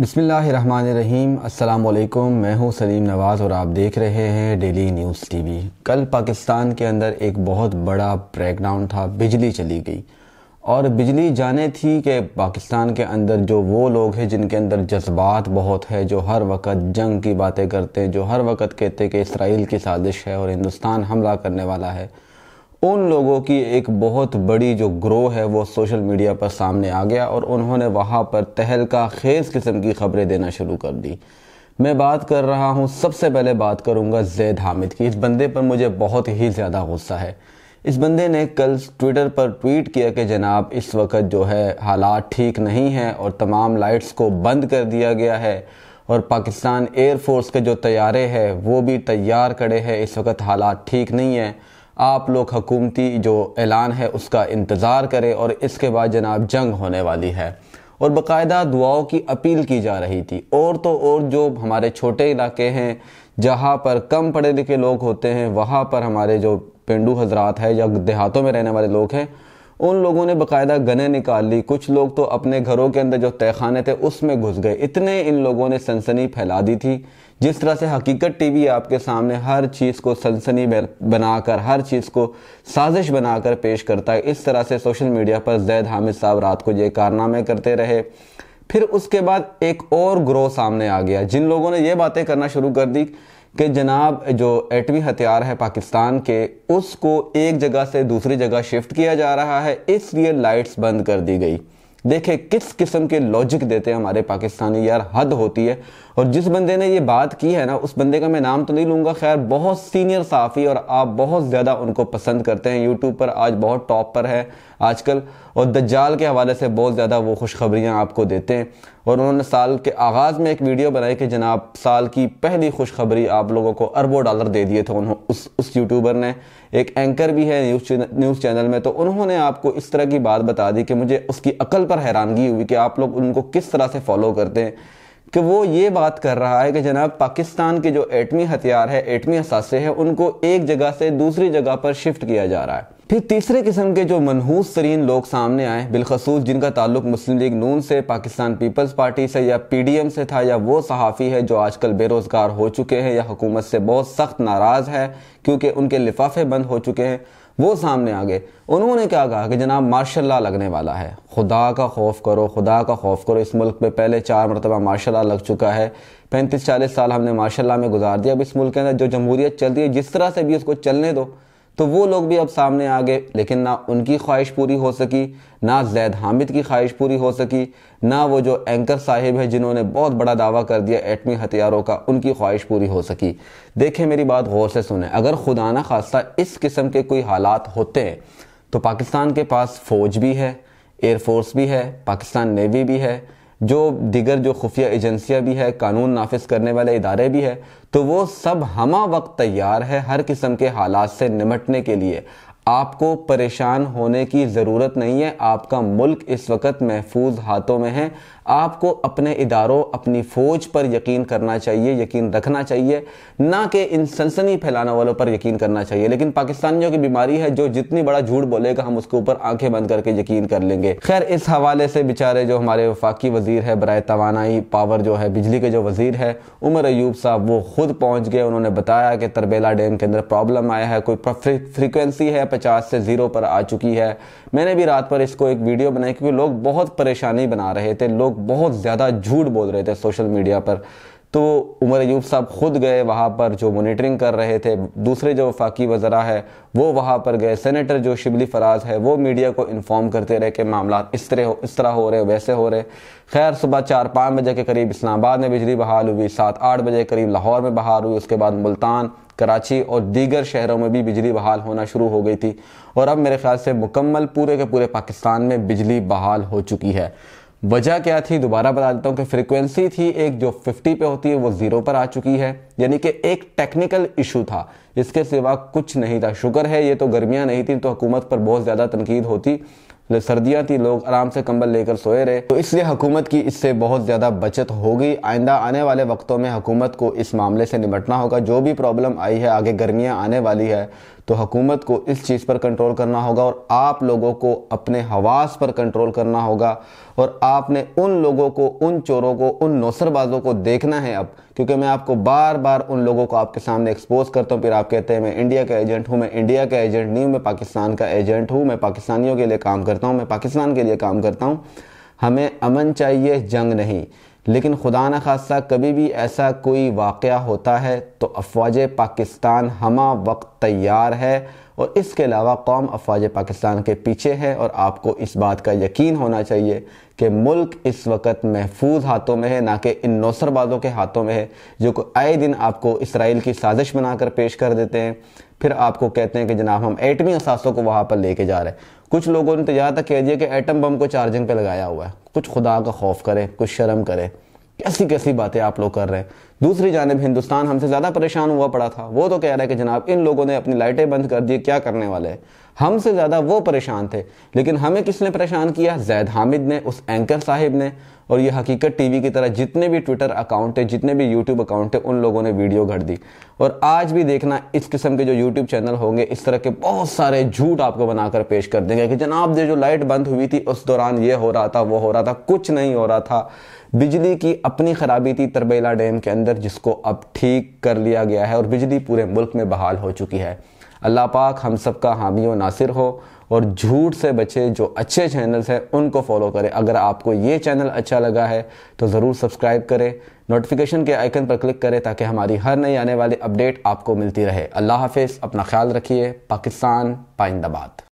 बिसमीम् अल्लाम मैं हूं सलीम नवाज़ और आप देख रहे हैं डेली न्यूज़ टीवी कल पाकिस्तान के अंदर एक बहुत बड़ा ब्रेकडाउन था बिजली चली गई और बिजली जाने थी कि पाकिस्तान के अंदर जो वो लोग हैं जिनके अंदर जज्बात बहुत है जो हर वक्त जंग की बातें करते हैं जो हर वक्त कहते हैं कि इसराइल की साजिश है और हिंदुस्तान हमला करने वाला है उन लोगों की एक बहुत बड़ी जो ग्रो है वो सोशल मीडिया पर सामने आ गया और उन्होंने वहाँ पर तहलका खेज किस्म की खबरें देना शुरू कर दी मैं बात कर रहा हूँ सबसे पहले बात करूँगा जैद हामिद की इस बंदे पर मुझे बहुत ही ज़्यादा गुस्सा है इस बंदे ने कल ट्विटर पर ट्वीट किया कि जनाब इस वक्त जो है हालात ठीक नहीं हैं और तमाम लाइट्स को बंद कर दिया गया है और पाकिस्तान एयरफोर्स के जो तैयारे हैं वो भी तैयार खड़े हैं इस वक्त हालात ठीक नहीं हैं आप लोग हकूमती जो ऐलान है उसका इंतज़ार करें और इसके बाद जनाब जंग होने वाली है और बाकायदा दुआओं की अपील की जा रही थी और तो और जो हमारे छोटे इलाके हैं जहाँ पर कम पढ़े लिखे लोग होते हैं वहाँ पर हमारे जो पेंडू हजरात है या देहातों में रहने वाले लोग हैं उन लोगों ने बकायदा गने निकाल ली कुछ लोग तो अपने घरों के अंदर जो तहखाने थे उसमें घुस गए इतने इन लोगों ने सनसनी फैला दी थी जिस तरह से हकीकत टीवी आपके सामने हर चीज़ को सनसनी बनाकर हर चीज़ को साजिश बनाकर पेश करता है इस तरह से सोशल मीडिया पर जैद हामिद साहब रात को ये कारनामे करते रहे फिर उसके बाद एक और ग्रोह सामने आ गया जिन लोगों ने ये बातें करना शुरू कर दी कि जनाब जो एटमी हथियार है पाकिस्तान के उसको एक जगह से दूसरी जगह शिफ्ट किया जा रहा है इसलिए लाइट्स बंद कर दी गई देखे किस किस्म के लॉजिक देते हैं हमारे पाकिस्तानी यार हद होती है और जिस बंदे ने ये बात की है ना उस बंदे का मैं नाम तो नहीं लूंगा खैर बहुत सीनियर साफ़ी और आप बहुत ज़्यादा उनको पसंद करते हैं यूट्यूब पर आज बहुत टॉप पर है आजकल और दज्जाल के हवाले से बहुत ज़्यादा वो खुशखबरियाँ आपको देते हैं और उन्होंने साल के आगाज़ में एक वीडियो बनाई कि जनाब साल की पहली खुशखबरी आप लोगों को अरबों डॉलर दे दिए थे उन्होंने उस उस यूट्यूबर ने एक एंकर भी है न्यूज़ चैनल न्यूज़ चैनल में तो उन्होंने आपको इस तरह की बात बता दी कि मुझे उसकी अकल पर हैरानगी हुई कि आप लोग उनको किस तरह से फॉलो करते हैं कि वो ये बात कर रहा है कि जनाब पाकिस्तान के जो एटमी हथियार है एटमी असासे हैं उनको एक जगह से दूसरी जगह पर शिफ्ट किया जा रहा है फिर तीसरे किस्म के जो मनहूस तरीन लोग सामने आए बिलखसूस जिनका ताल्लुक मुस्लिम लीग नून से पाकिस्तान पीपल्स पार्टी से या पीडीएम से था या वो सहाफ़ी है जो आजकल बेरोज़गार हो चुके हैं या हुकूमत से बहुत सख्त नाराज़ है क्योंकि उनके लिफाफे बंद हो चुके हैं वो सामने आ गए उन्होंने क्या कहा कि जनाब मार्शल ला लगने वाला है खुदा का खौफ करो खुदा का खौफ करो इस मुल्क में पहले चार मरतबा मार्शल ला लग चुका है पैंतीस चालीस साल हमने मार्शल ला में गुजार दिया अब इस मुल्क के अंदर जो जमहूरियत चल रही है जिस तरह से भी उसको चलने दो तो वो लोग भी अब सामने आ गए लेकिन ना उनकी ख्वाहिश पूरी हो सकी ना जैद हामिद की ख्वाहिश पूरी हो सकी ना वो जो एंकर साहिब हैं जिन्होंने बहुत बड़ा दावा कर दिया एटमी हथियारों का उनकी ख्वाहिश पूरी हो सकी देखें मेरी बात गौर से सुने अगर खुदा ना खास्ता इस किस्म के कोई हालात होते हैं तो पाकिस्तान के पास फ़ौज भी है एयरफोर्स भी है पाकिस्तान नेवी भी है जो दिगर जो खुफिया एजेंसियाँ भी है कानून नाफिज करने वाले इदारे भी है तो वो सब हम वक्त तैयार है हर किस्म के हालात से निमटने के लिए आपको परेशान होने की ज़रूरत नहीं है आपका मुल्क इस वक्त महफूज हाथों में है आपको अपने इदारों अपनी फ़ौज पर यकीन करना चाहिए यकीन रखना चाहिए ना कि इन सनसनी फैलाने वालों पर यकीन करना चाहिए लेकिन पाकिस्तानियों की बीमारी है जो जितनी बड़ा झूठ बोलेगा हम उसके ऊपर आंखें बंद करके यकीन कर लेंगे खैर इस हवाले से बेचारे जो हमारे वफाकी वजीर है बरए तोानाई पावर जो है बिजली के जो वजीर है उमर ऐब साहब वो खुद पहुँच गए उन्होंने बताया कि तरबेला डैम के अंदर प्रॉब्लम आया है कोई फ्रिक्वेंसी है पचास से ज़ीरो पर आ चुकी है मैंने भी रात पर इसको एक वीडियो बनाई क्योंकि लोग बहुत परेशानी बना रहे थे लोग बहुत ज़्यादा झूठ बोल रहे थे सोशल मीडिया पर तो उमर अयूब साहब खुद गए वहाँ पर जो मोनीटरिंग कर रहे थे दूसरे जो वफाकी वज़रा है वो वहाँ पर गए सेनेटर जो शिबली फराज है वो मीडिया को इन्फॉर्म करते रहे कि मामला इस तरह हो इस तरह हो रहे वैसे हो रहे खैर सुबह चार पाँच बजे के करीब इस्लामाबाद में बिजली बहाल हुई सात आठ बजे के करीब लाहौर में बहाल हुई उसके बाद मुल्तान कराची और दीगर शहरों में भी बिजली बहाल होना शुरू हो गई थी और अब मेरे ख्याल से मुकम्मल पूरे के पूरे पाकिस्तान में बिजली बहाल हो चुकी है वजह क्या थी दोबारा बता देता हूँ कि फ्रीक्वेंसी थी एक जो 50 पे होती है वो ज़ीरो पर आ चुकी है यानी कि एक टेक्निकल इशू था इसके सिवा कुछ नहीं था शुक्र है ये तो गर्मियाँ नहीं थी तो हुकूमत पर बहुत ज़्यादा तनकीद होती सर्दियाँ थी लोग आराम से कंबल लेकर सोए रहे तो इसलिए हुकूमत की इससे बहुत ज़्यादा बचत होगी आइंदा आने वाले वक्तों में हुकूमत को इस मामले से निपटना होगा जो भी प्रॉब्लम आई है आगे गर्मियाँ आने वाली है तो हुकूमत को इस चीज़ पर कंट्रोल करना होगा और आप लोगों को अपने हवास पर कंट्रोल करना होगा और आपने उन लोगों को उन चोरों को उन नौसरबाजों को देखना है अब क्योंकि मैं आपको बार बार उन लोगों को आपके सामने एक्सपोज करता हूँ फिर आप कहते हैं मैं इंडिया का एजेंट हूँ मैं इंडिया का एजेंट नहीं हूँ मैं पाकिस्तान का एजेंट हूँ मैं पाकिस्तानियों के लिए काम करता करता हूँ मैं पाकिस्तान के लिए काम करता हूँ हमें अमन चाहिए जंग नहीं लेकिन खुदा न खासा कभी भी ऐसा कोई वाक़ होता है तो अफवाज पाकिस्तान हमा वक्त तैयार है और इसके अलावा कौम अफवाज पाकिस्तान के पीछे है और आपको इस बात का यकीन होना चाहिए कि मुल्क इस वक्त महफूज हाथों में है ना कि इन नौसरबाजों के हाथों में है जो को आए दिन आपको इसराइल की साजिश बनाकर पेश कर देते हैं फिर आपको कहते हैं कि जनाब हम एटमी असासों को वहाँ पर लेके जा रहे हैं कुछ लोगों ने तो यहाँ तक कह दिया कि एटम बम को चार्जिंग पे लगाया हुआ है कुछ खुदा का खौफ करें कुछ शर्म करें कैसी कैसी बातें आप लोग कर रहे हैं दूसरी जानब हिंदुस्तान हमसे ज़्यादा परेशान हुआ पड़ा था वो तो कह रहा है कि जनाब इन लोगों ने अपनी लाइटें बंद कर दी क्या करने वाले हैं हमसे ज़्यादा वो परेशान थे लेकिन हमें किसने परेशान किया जैद हामिद ने उस एंकर साहिब ने और ये हकीकत टीवी की तरह जितने भी ट्विटर अकाउंट थे जितने भी यूट्यूब अकाउंट थे उन लोगों ने वीडियो घड़ दी और आज भी देखना इस किस्म के जो यूट्यूब चैनल होंगे इस तरह के बहुत सारे झूठ आपको बनाकर पेश कर देंगे कि जनाब जो लाइट बंद हुई थी उस दौरान ये हो रहा था वो हो रहा था कुछ नहीं हो रहा था बिजली की अपनी ख़राबी थी तरबेला डैम के अंदर जिसको अब ठीक कर लिया गया है और बिजली पूरे मुल्क में बहाल हो चुकी है अल्लाह पाक हम सब का हामी व नासिर हो और झूठ से बचे जो अच्छे चैनल्स हैं उनको फॉलो करें अगर आपको ये चैनल अच्छा लगा है तो ज़रूर सब्सक्राइब करें नोटिफिकेशन के आइकन पर क्लिक करें ताकि हमारी हर नई आने वाली अपडेट आपको मिलती रहे अल्लाह हाफिज़ अपना ख्याल रखिए पाकिस्तान पाइंदाबाद